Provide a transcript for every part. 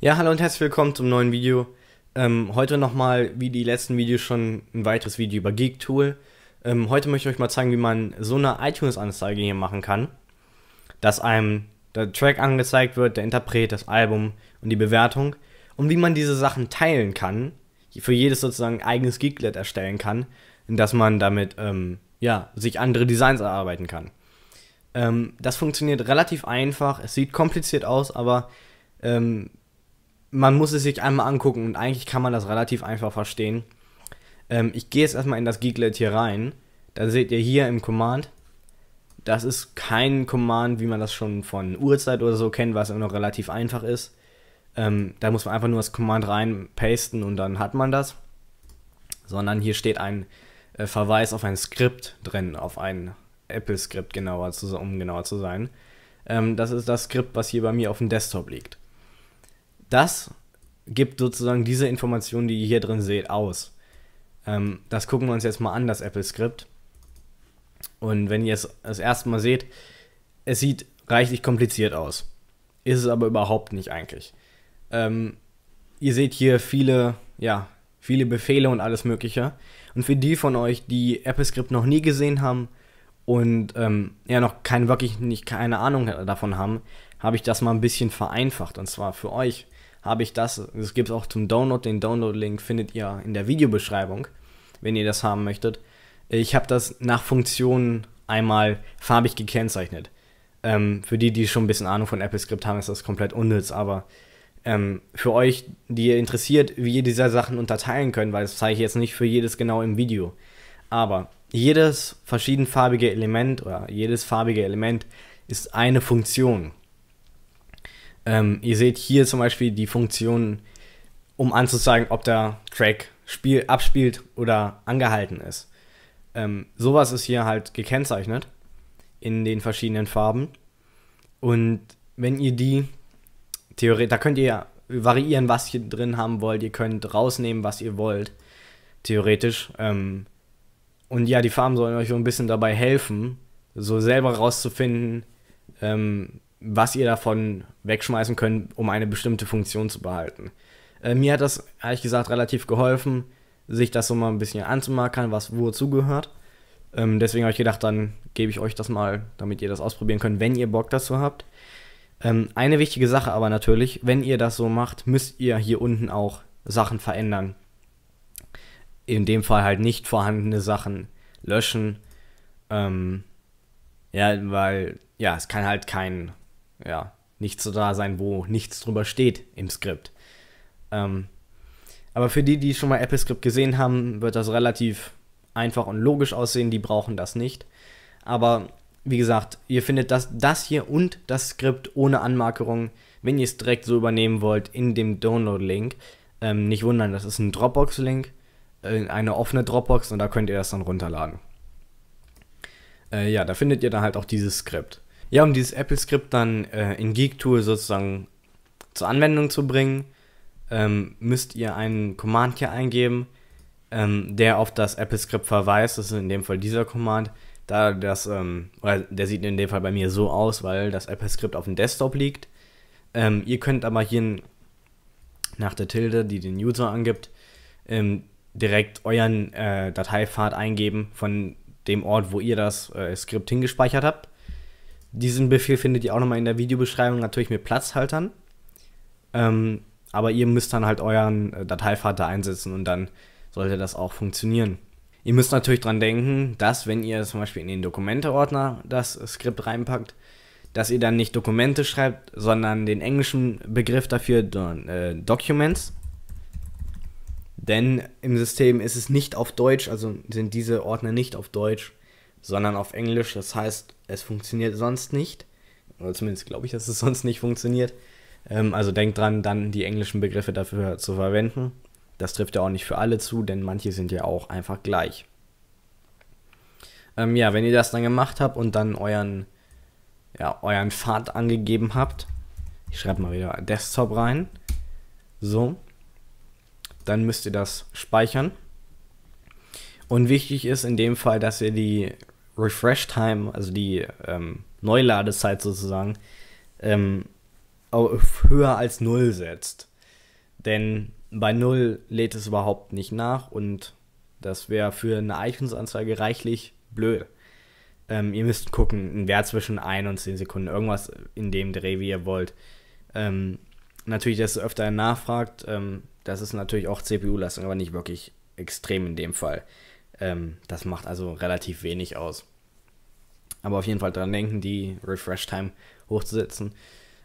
Ja, hallo und herzlich willkommen zum neuen Video. Ähm, heute nochmal, wie die letzten Videos schon, ein weiteres Video über Geek Tool. Ähm, heute möchte ich euch mal zeigen, wie man so eine iTunes-Anzeige hier machen kann, dass einem der Track angezeigt wird, der Interpret, das Album und die Bewertung und wie man diese Sachen teilen kann, für jedes sozusagen eigenes Geeklet erstellen kann, dass man damit ähm, ja, sich andere Designs erarbeiten kann. Ähm, das funktioniert relativ einfach, es sieht kompliziert aus, aber ähm, man muss es sich einmal angucken und eigentlich kann man das relativ einfach verstehen. Ähm, ich gehe jetzt erstmal in das Geeklet hier rein. Da seht ihr hier im Command, das ist kein Command, wie man das schon von Uhrzeit oder so kennt, was immer noch relativ einfach ist. Ähm, da muss man einfach nur das Command reinpasten und dann hat man das. Sondern hier steht ein äh, Verweis auf ein Skript drin, auf ein Apple-Skript, genauer zu, um genauer zu sein. Ähm, das ist das Skript, was hier bei mir auf dem Desktop liegt das gibt sozusagen diese Information, die ihr hier drin seht, aus. Ähm, das gucken wir uns jetzt mal an, das Apple-Skript. Und wenn ihr es das erste Mal seht, es sieht reichlich kompliziert aus. Ist es aber überhaupt nicht eigentlich. Ähm, ihr seht hier viele, ja, viele Befehle und alles Mögliche. Und für die von euch, die Apple-Skript noch nie gesehen haben und ähm, ja noch kein, wirklich nicht, keine Ahnung davon haben, habe ich das mal ein bisschen vereinfacht. Und zwar für euch habe ich das. Es gibt auch zum Download, den Download-Link findet ihr in der Videobeschreibung, wenn ihr das haben möchtet. Ich habe das nach Funktionen einmal farbig gekennzeichnet. Ähm, für die, die schon ein bisschen Ahnung von Apple Script haben, ist das komplett unnütz, aber ähm, für euch, die ihr interessiert, wie ihr diese Sachen unterteilen könnt, weil das zeige ich jetzt nicht für jedes genau im Video. Aber jedes verschiedenfarbige Element oder jedes farbige Element ist eine Funktion. Ähm, ihr seht hier zum Beispiel die Funktion, um anzuzeigen, ob der Track Spiel abspielt oder angehalten ist. Ähm, sowas ist hier halt gekennzeichnet in den verschiedenen Farben. Und wenn ihr die theoretisch, da könnt ihr variieren, was ihr drin haben wollt. Ihr könnt rausnehmen, was ihr wollt, theoretisch. Ähm, und ja, die Farben sollen euch so ein bisschen dabei helfen, so selber rauszufinden, ähm, was ihr davon wegschmeißen könnt, um eine bestimmte Funktion zu behalten. Äh, mir hat das ehrlich gesagt relativ geholfen, sich das so mal ein bisschen anzumarkern, was wozu gehört. Ähm, deswegen habe ich gedacht, dann gebe ich euch das mal, damit ihr das ausprobieren könnt, wenn ihr Bock dazu habt. Ähm, eine wichtige Sache aber natürlich, wenn ihr das so macht, müsst ihr hier unten auch Sachen verändern. In dem Fall halt nicht vorhandene Sachen löschen. Ähm, ja, weil, ja, es kann halt kein ja, nicht so da sein, wo nichts drüber steht im Skript. Ähm, aber für die, die schon mal AppleScript gesehen haben, wird das relativ einfach und logisch aussehen. Die brauchen das nicht. Aber wie gesagt, ihr findet das, das hier und das Skript ohne Anmarkerung, wenn ihr es direkt so übernehmen wollt, in dem Download-Link. Ähm, nicht wundern, das ist ein Dropbox-Link, äh, eine offene Dropbox und da könnt ihr das dann runterladen. Äh, ja, da findet ihr dann halt auch dieses Skript. Ja, um dieses Apple-Skript dann äh, in Geek-Tool sozusagen zur Anwendung zu bringen, ähm, müsst ihr einen Command hier eingeben, ähm, der auf das Apple-Skript verweist. Das ist in dem Fall dieser Command. Da das, ähm, oder der sieht in dem Fall bei mir so aus, weil das Apple-Skript auf dem Desktop liegt. Ähm, ihr könnt aber hier nach der Tilde, die den User angibt, ähm, direkt euren äh, Dateipfad eingeben von dem Ort, wo ihr das äh, Skript hingespeichert habt. Diesen Befehl findet ihr auch nochmal in der Videobeschreibung, natürlich mit Platzhaltern. Ähm, aber ihr müsst dann halt euren äh, Dateivater einsetzen und dann sollte das auch funktionieren. Ihr müsst natürlich daran denken, dass wenn ihr zum Beispiel in den Dokumente-Ordner das Skript reinpackt, dass ihr dann nicht Dokumente schreibt, sondern den englischen Begriff dafür äh, Documents. Denn im System ist es nicht auf Deutsch, also sind diese Ordner nicht auf Deutsch, sondern auf Englisch. Das heißt, es funktioniert sonst nicht. Oder zumindest glaube ich, dass es sonst nicht funktioniert. Ähm, also denkt dran, dann die englischen Begriffe dafür zu verwenden. Das trifft ja auch nicht für alle zu, denn manche sind ja auch einfach gleich. Ähm, ja, wenn ihr das dann gemacht habt und dann euren, ja, euren Pfad angegeben habt, ich schreibe mal wieder Desktop rein. So. Dann müsst ihr das speichern. Und wichtig ist in dem Fall, dass ihr die Refresh Time, also die ähm, Neuladezeit sozusagen, ähm, auf höher als 0 setzt. Denn bei 0 lädt es überhaupt nicht nach und das wäre für eine iTunes-Anzeige reichlich blöd. Ähm, ihr müsst gucken, ein Wert zwischen 1 und 10 Sekunden, irgendwas in dem Dreh, wie ihr wollt. Ähm, natürlich, dass ihr öfter nachfragt, ähm, das ist natürlich auch cpu lastung aber nicht wirklich extrem in dem Fall. Ähm, das macht also relativ wenig aus. Aber auf jeden Fall dran denken, die Refresh-Time hochzusetzen.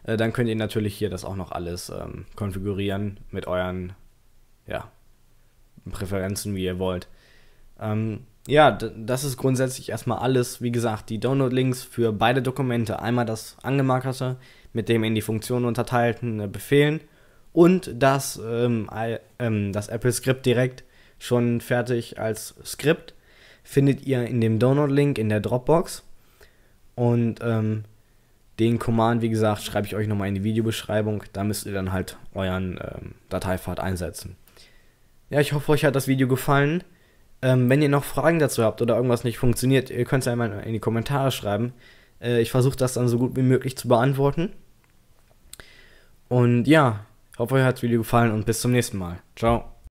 Äh, dann könnt ihr natürlich hier das auch noch alles ähm, konfigurieren mit euren ja, Präferenzen, wie ihr wollt. Ähm, ja, das ist grundsätzlich erstmal alles. Wie gesagt, die Download-Links für beide Dokumente. Einmal das angemarkerte mit dem in die Funktionen unterteilten äh, Befehlen und das, ähm, ähm das Apple-Skript direkt schon fertig als Skript. Findet ihr in dem Download-Link in der Dropbox. Und ähm, den Command, wie gesagt, schreibe ich euch nochmal in die Videobeschreibung. Da müsst ihr dann halt euren ähm, Dateipfad einsetzen. Ja, ich hoffe, euch hat das Video gefallen. Ähm, wenn ihr noch Fragen dazu habt oder irgendwas nicht funktioniert, ihr könnt es einmal in die Kommentare schreiben. Äh, ich versuche das dann so gut wie möglich zu beantworten. Und ja, ich hoffe, euch hat das Video gefallen und bis zum nächsten Mal. Ciao.